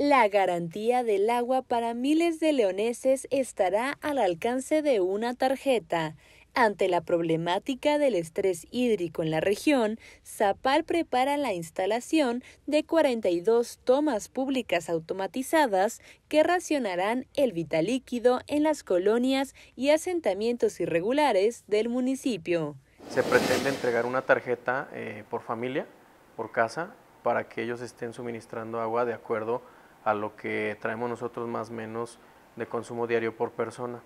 La garantía del agua para miles de leoneses estará al alcance de una tarjeta. Ante la problemática del estrés hídrico en la región, Zapal prepara la instalación de 42 tomas públicas automatizadas que racionarán el vitalíquido en las colonias y asentamientos irregulares del municipio. Se pretende entregar una tarjeta eh, por familia, por casa, para que ellos estén suministrando agua de acuerdo a lo que traemos nosotros más o menos de consumo diario por persona.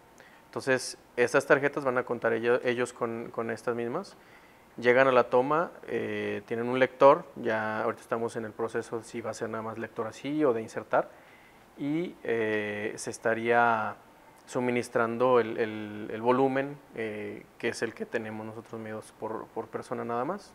Entonces, estas tarjetas van a contar ellos, con, estas mismas. Llegan a la toma, eh, tienen un lector, ya ahorita estamos en el proceso de si va a ser nada más lector así o de insertar, y eh, se estaría suministrando el, volumen eh, que es el que tenemos nosotros medios por persona nada más.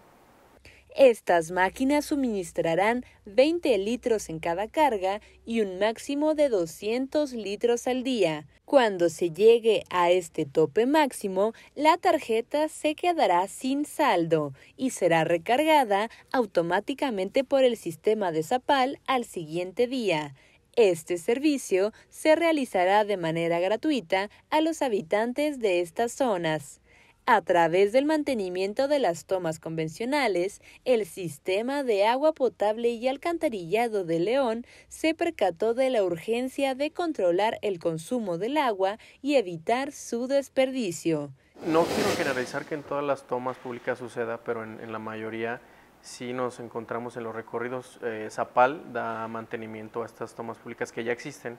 Estas máquinas suministrarán 20 litros en cada carga y un máximo de 200 litros al día. Cuando se llegue a este tope máximo, la tarjeta se quedará sin saldo y será recargada automáticamente por el sistema de Zapal al siguiente día. Este servicio se realizará de manera gratuita a los habitantes de estas zonas a través del mantenimiento de las tomas convencionales, el sistema de agua potable y alcantarillado de León se percató de la urgencia de controlar el consumo del agua y evitar su desperdicio. No quiero generalizar que en todas las tomas públicas suceda, pero en, la mayoría sí nos encontramos en los recorridos. Eh, Zapal da mantenimiento a estas tomas públicas que ya existen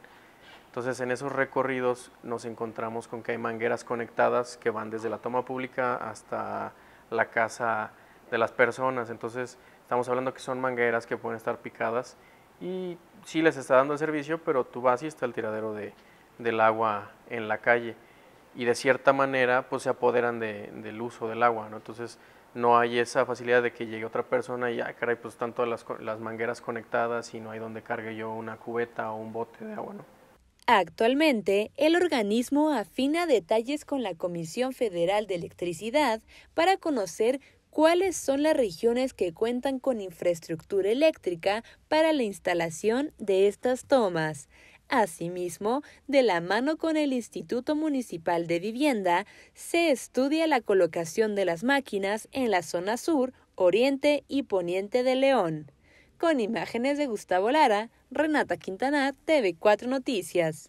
entonces, en esos recorridos nos encontramos con que hay mangueras conectadas que van desde la toma pública hasta la casa de las personas. Entonces, estamos hablando que son mangueras que pueden estar picadas y sí les está dando el servicio, pero tú vas y está el tiradero de, del agua en la calle. Y de cierta manera, pues se apoderan del uso del agua, ¿no? Entonces, no hay esa facilidad de que llegue otra persona y, ah, caray, pues están todas las, las mangueras conectadas y no hay donde cargue yo una cubeta o un bote de agua, ¿no? Actualmente, el organismo afina detalles con la Comisión Federal de Electricidad para conocer cuáles son las regiones que cuentan con infraestructura eléctrica para la instalación de estas tomas. Asimismo, de la mano con el Instituto Municipal de Vivienda, se estudia la colocación de las máquinas en la zona sur, oriente y poniente de León. Con imágenes de Gustavo Lara, Renata Quintana, TV4 Noticias.